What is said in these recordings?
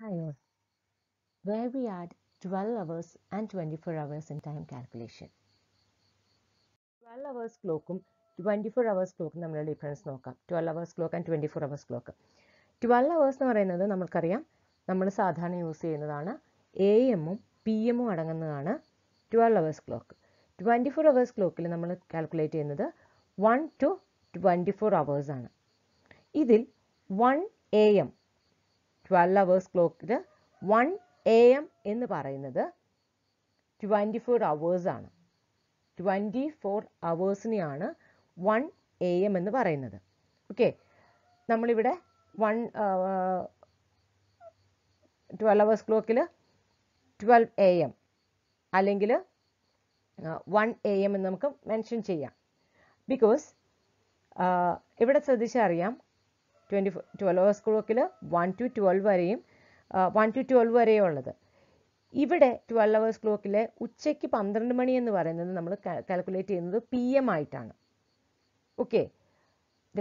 higher, where we add 12 hours and 24 hours in time calculation. 12 hours clock, 24 hours clock, തമ്മിലുള്ള difference no 12 hours clock and 24 hours clock. 12 hours എന്ന് പറയുന്നത് നമുക്കറിയാം നമ്മൾ സാധാരണ use ചെയ്യുന്നതാണ് A എമ്മും AM, PM, അടങ്ങുന്നതാണ് 12 hours clock. 24 hours clockൽ നമ്മൾ കാൽക്കുലേറ്റ് ചെയ്യുന്നത് 1 to 24 hours ആണ്. ഇതിൽ 1 AM. ട്വൽവ് അവേഴ്സ് ക്ലോക്കിൽ വൺ എ എം എന്ന് പറയുന്നത് ട്വൻറ്റി ഫോർ അവേഴ്സാണ് ട്വൻറ്റി ഫോർ അവേഴ്സിനെയാണ് വൺ എ എം എന്ന് പറയുന്നത് ഓക്കെ നമ്മളിവിടെ വൺ ട്വൽവ് അവേഴ്സ് ക്ലോക്കിൽ ട്വൽവ് എ എം അല്ലെങ്കിൽ വൺ എ എം എന്ന് നമുക്ക് മെൻഷൻ ചെയ്യാം ബിക്കോസ് ഇവിടെ ശ്രദ്ധിച്ചറിയാം ട്വൻറ്റി ഫോർ ട്വൽവ് ഹവേഴ്സ് ക്ലോക്കിൽ വൺ ടു ട്വൽവ് വരെയും വൺ ടു ട്വൽവ് വരെയും ഉള്ളത് ഇവിടെ ട്വൽവ് ഹവേഴ്സ് ക്ലോക്കിലെ ഉച്ചയ്ക്ക് പന്ത്രണ്ട് മണി എന്ന് പറയുന്നത് നമ്മൾ കാൽക്കുലേറ്റ് ചെയ്യുന്നത് പി എം ആയിട്ടാണ് ഓക്കെ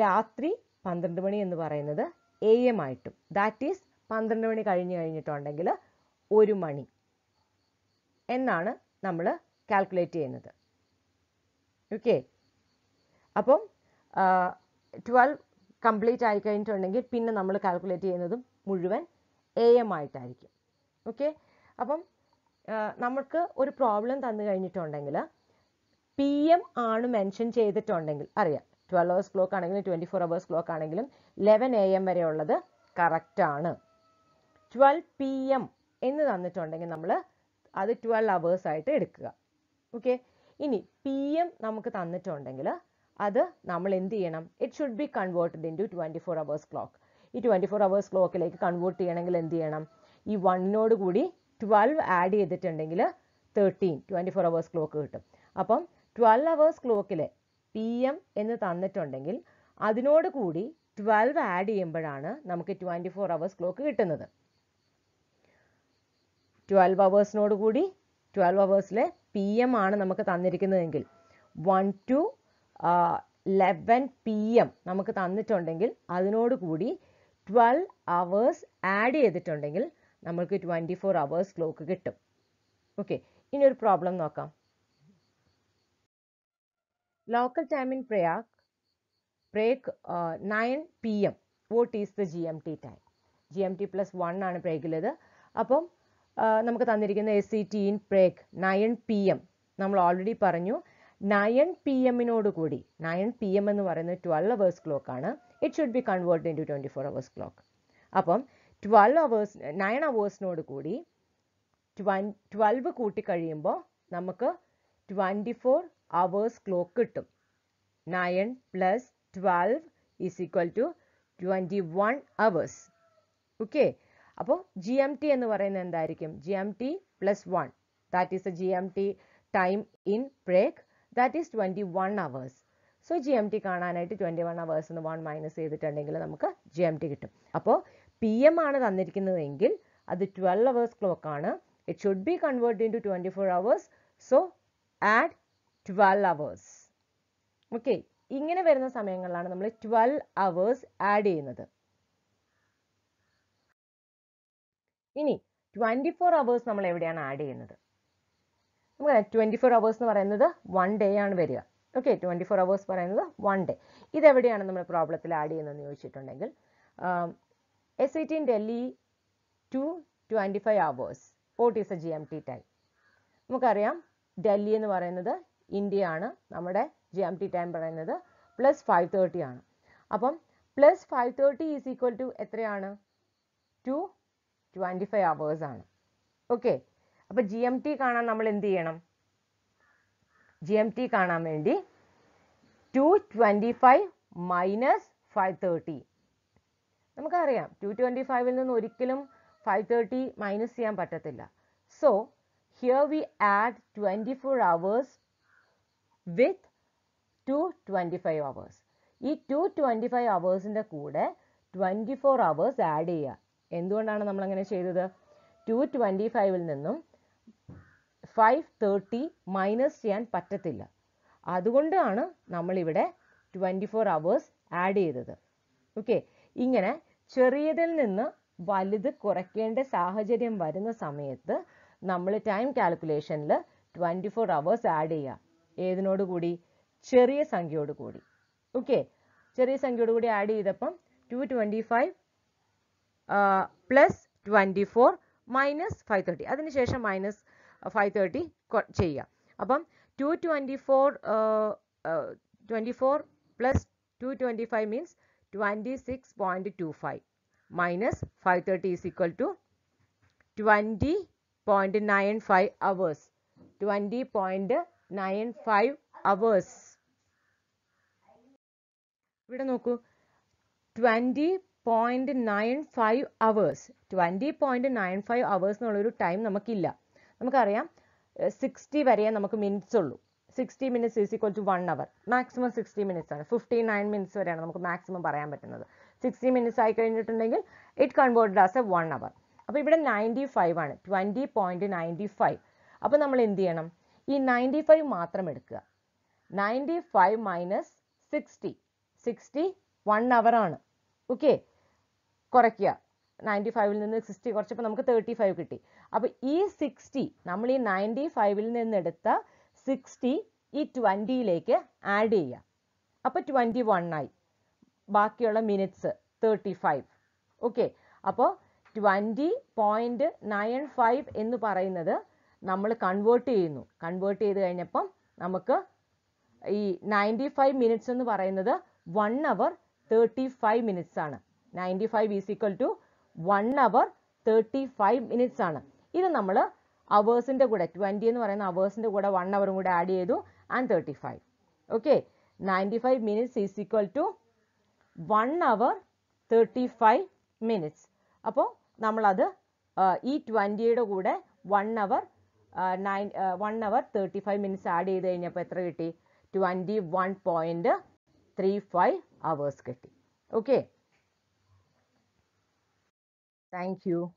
രാത്രി പന്ത്രണ്ട് മണി എന്ന് പറയുന്നത് എ എം ആയിട്ടും ദാറ്റ് ഈസ് പന്ത്രണ്ട് മണി കഴിഞ്ഞ് കഴിഞ്ഞിട്ടുണ്ടെങ്കിൽ ഒരു മണി എന്നാണ് നമ്മൾ കാൽക്കുലേറ്റ് ചെയ്യുന്നത് ഓക്കെ അപ്പം ട്വൽവ് കംപ്ലീറ്റ് ആയി കഴിഞ്ഞിട്ടുണ്ടെങ്കിൽ പിന്നെ നമ്മൾ കാൽക്കുലേറ്റ് ചെയ്യുന്നതും മുഴുവൻ എ എം ആയിട്ടായിരിക്കും ഓക്കെ അപ്പം നമുക്ക് ഒരു പ്രോബ്ലം തന്നു കഴിഞ്ഞിട്ടുണ്ടെങ്കിൽ പി എം ആണ് മെൻഷൻ ചെയ്തിട്ടുണ്ടെങ്കിൽ അറിയാം ട്വൽവ് അവേഴ്സ് ക്ലോക്ക് ആണെങ്കിലും ട്വൻറ്റി ഫോർ അവേഴ്സ് ക്ലോക്ക് ആണെങ്കിലും ലെവൻ എ എം വരെ ഉള്ളത് കറക്റ്റാണ് ട്വൽവ് പി എം എന്ന് തന്നിട്ടുണ്ടെങ്കിൽ നമ്മൾ അത് ട്വൽവ് അവേഴ്സ് ആയിട്ട് എടുക്കുക ഓക്കെ ഇനി പി എം നമുക്ക് തന്നിട്ടുണ്ടെങ്കിൽ അത് നമ്മൾ എന്ത് ചെയ്യണം it should be converted into twenty four hours clock ഈ ട്വൻറ്റി ഫോർ അവേഴ്സ് ക്ലോക്കിലേക്ക് കൺവേർട്ട് ചെയ്യണമെങ്കിൽ എന്ത് ചെയ്യണം ഈ വണ്ണിനോട് കൂടി ട്വൽവ് ആഡ് ചെയ്തിട്ടുണ്ടെങ്കിൽ thirteen twenty four hours clock കിട്ടും അപ്പം ട്വൽവ് അവേഴ്സ് ക്ലോക്കിൽ പി എം എന്ന് തന്നിട്ടുണ്ടെങ്കിൽ അതിനോട് കൂടി ട്വൽവ് ആഡ് ചെയ്യുമ്പോഴാണ് നമുക്ക് ട്വൻറ്റി ഫോർ അവേഴ്സ് ക്ലോക്ക് കിട്ടുന്നത് ട്വൽവ് അവേഴ്സിനോട് കൂടി ട്വൽവ് അവേഴ്സിലെ പി എം ആണ് നമുക്ക് തന്നിരിക്കുന്നതെങ്കിൽ one to eleven P M നമുക്ക് തന്നിട്ടുണ്ടെങ്കിൽ അതിനോട് കൂടി ട്വൽവ് അവേഴ്സ് ആഡ് ചെയ്തിട്ടുണ്ടെങ്കിൽ നമ്മൾക്ക് ട്വൻറ്റി ഫോർ അവേഴ്സ് ക്ലോക്ക് കിട്ടും ഓക്കെ ഇനി ഒരു പ്രോബ്ലം നോക്കാം local time in Prague Prague nine P M what is the G M T time G M T plus one ആണ് പ്രേക്കിലത് അപ്പം നമുക്ക് തന്നിരിക്കുന്ന S C T in Prague nine P M നമ്മൾ ഓൾറെഡി പറഞ്ഞു നയൻ പി എമ്മിനോട് കൂടി nine P M എന്ന് പറയുന്നത് ട്വൽവ് അവേഴ്സ് ക്ലോക്ക് ആണ് it should be convert into twenty four hours clock അപ്പം ട്വൽവ് അവേഴ്സ് നയൻ അവേഴ്സിനോട് കൂടി ട്വൻ ട്വൽവ് കൂട്ടിക്കഴിയുമ്പോൾ നമുക്ക് ട്വൻറ്റി ഫോർ അവേഴ്സ് ക്ലോക്ക് കിട്ടും nine plus twelve is equal to twenty one hours okay അപ്പോൾ G M T എന്ന് പറയുന്നത് എന്തായിരിക്കും G M T plus one that is a G M T time in Prague that is twenty one hours so G M T കാണാനായിട്ട് twenty one hours എന്ന് one minus ചെയ്തിട്ടുണ്ടെങ്കിൽ നമുക്ക് G M T കിട്ടും അപ്പോൾ P M ആണ് തന്നിരിക്കുന്നതെങ്കിൽ അത് twelve hours ക്ലോക്കാണ് it should be convert into twenty four hours so add twelve hours okay ഇങ്ങനെ വരുന്ന സമയങ്ങളിലാണ് നമ്മൾ ട്വൽവ് അവേഴ്സ് ആഡ് ചെയ്യുന്നത് ഇനി ട്വൻറ്റി ഫോർ അവേഴ്സ് നമ്മൾ എവിടെയാണ് ആഡ് ചെയ്യുന്നത് നമുക്ക് ട്വൻറ്റി ഫോർ അവേഴ്സ് എന്ന് പറയുന്നത് വൺ ഡേ ആണ് വരിക ഓക്കെ ട്വൻറ്റി ഫോർ അവേഴ്സ് പറയുന്നത് വൺ ഡേ ഇതെവിടെയാണ് നമ്മൾ പ്രോബ്ലത്തിൽ ആഡ് ചെയ്യുന്നതെന്ന് ചോദിച്ചിട്ടുണ്ടെങ്കിൽ I S T in Delhi two twenty five hours what is a G M T time നമുക്കറിയാം ഡൽഹി എന്ന് പറയുന്നത് ഇന്ത്യ ആണ് നമ്മുടെ ജി എം ടി ടൈം പറയുന്നത് പ്ലസ് ഫൈവ് തേർട്ടി ആണ് അപ്പം plus five thirty is equal to എത്രയാണ് ടു ട്വൻറ്റി ഫൈവ് അവേഴ്സ് ആണ് ഓക്കെ അപ്പൊ ജി എം ടി കാണാൻ നമ്മൾ എന്ത് ചെയ്യണം ജി എം ടി കാണാൻ വേണ്ടി two twenty five minus five thirty നമുക്കറിയാം ടു ട്വൻറ്റി ഫൈവിൽ നിന്ന് ഒരിക്കലും ഫൈവ് തേർട്ടി മൈനസ് ചെയ്യാൻ പറ്റത്തില്ല so here we add twenty four hours with two twenty five hours ഈ ടു ട്വൻറ്റി ഫൈവ് അവേഴ്സിൻ്റെ കൂടെ ട്വൻറ്റി ഫോർ അവേഴ്സ് ആഡ് ചെയ്യുക എന്തുകൊണ്ടാണ് നമ്മൾ അങ്ങനെ ചെയ്തത് ടു ട്വൻറ്റി ഫൈവിൽ നിന്നും ഫൈവ് തേർട്ടി മൈനസ് ചെയ്യാൻ പറ്റത്തില്ല അതുകൊണ്ടാണ് നമ്മളിവിടെ ട്വൻറ്റി ഫോർ അവേഴ്സ് ആഡ് ചെയ്തത് ഓക്കെ ഇങ്ങനെ ചെറിയതിൽ നിന്ന് വലുത് കുറയ്ക്കേണ്ട സാഹചര്യം വരുന്ന സമയത്ത് നമ്മൾ ടൈം കാൽക്കുലേഷനിൽ ട്വൻറ്റി ഫോർ അവേഴ്സ് ആഡ് ചെയ്യുക ഏതിനോട് കൂടി ചെറിയ സംഖ്യയോട് കൂടി ഓക്കെ ചെറിയ സംഖ്യയോട് കൂടി ആഡ് ചെയ്തപ്പം two twenty five plus twenty four minus five thirty അതിനുശേഷം മൈനസ് ഫൈവ് തേർട്ടി ചെയ്യുക അപ്പം two twenty four twenty four plus two twenty five means twenty six point two five minus five thirty is equal to twenty point nine five hours twenty point nine five hours ഇവിടെ നോക്കൂ twenty point nine five hours twenty point nine five hours എന്നുള്ളൊരു time നമുക്കില്ല നമുക്കറിയാം sixty വരെയേ നമുക്ക് minutes ഉള്ളൂ sixty minutes is equal to one hour maximum sixty minutes ആണ് fifty nine minutes വരെയാണ് നമുക്ക് മാക്സിമം പറയാൻ പറ്റുന്നത് സിക്സ്റ്റി മിനിറ്റ്സ് ആയി കഴിഞ്ഞിട്ടുണ്ടെങ്കിൽ it converted as a one hour അപ്പോൾ ഇവിടെ നയൻറ്റി ഫൈവ് ആണ് ട്വൻറ്റി പോയിൻറ്റ് നയൻറ്റി ഫൈവ് അപ്പോൾ നമ്മൾ എന്ത് ചെയ്യണം ഈ നയൻറ്റി ഫൈവ് മാത്രം എടുക്കുക ninety five minus sixty sixty one hour ആണ് ഓക്കെ കുറയ്ക്കുക നയൻറ്റി ഫൈവിൽ നിന്ന് സിക്സ്റ്റി കുറച്ചപ്പോൾ നമുക്ക് തേർട്ടി ഫൈവ് കിട്ടി അപ്പോൾ ഈ സിക്സ്റ്റി നമ്മൾ ഈ നയൻറ്റി ഫൈവിൽ എടുത്ത സിക്സ്റ്റി ഈ ട്വൻറ്റിയിലേക്ക് ആഡ് ചെയ്യുക അപ്പോൾ ട്വൻറ്റി ആയി ബാക്കിയുള്ള മിനിറ്റ്സ് തേർട്ടി ഫൈവ് ഓക്കെ അപ്പോൾ ട്വൻറ്റി പോയിൻറ്റ് നയൻ ഫൈവ് എന്ന് പറയുന്നത് നമ്മൾ കൺവേർട്ട് ചെയ്യുന്നു കൺവേർട്ട് ചെയ്ത് കഴിഞ്ഞപ്പം നമുക്ക് ഈ നയൻറ്റി ഫൈവ് മിനിറ്റ്സ് എന്ന് പറയുന്നത് one hour thirty five minutes ആണ് ninety five is equal to one hour thirty five minutes ആണ് ഇത് നമ്മൾ അവേഴ്സിൻ്റെ കൂടെ ട്വൻറ്റി എന്ന് പറയുന്ന അവേഴ്സിൻ്റെ കൂടെ വൺ അവറും കൂടെ ആഡ് ചെയ്തു and thirty five okay ninety five minutes is equal to one hour thirty five minutes അപ്പോൾ നമ്മളത് ഈ ട്വൻറ്റിയുടെ കൂടെ one hour nine one hour thirty five minutes add ചെയ്ത് കഴിഞ്ഞപ്പോൾ എത്ര കിട്ടി twenty one point three five hours കിട്ടി ഓക്കെ Thank you.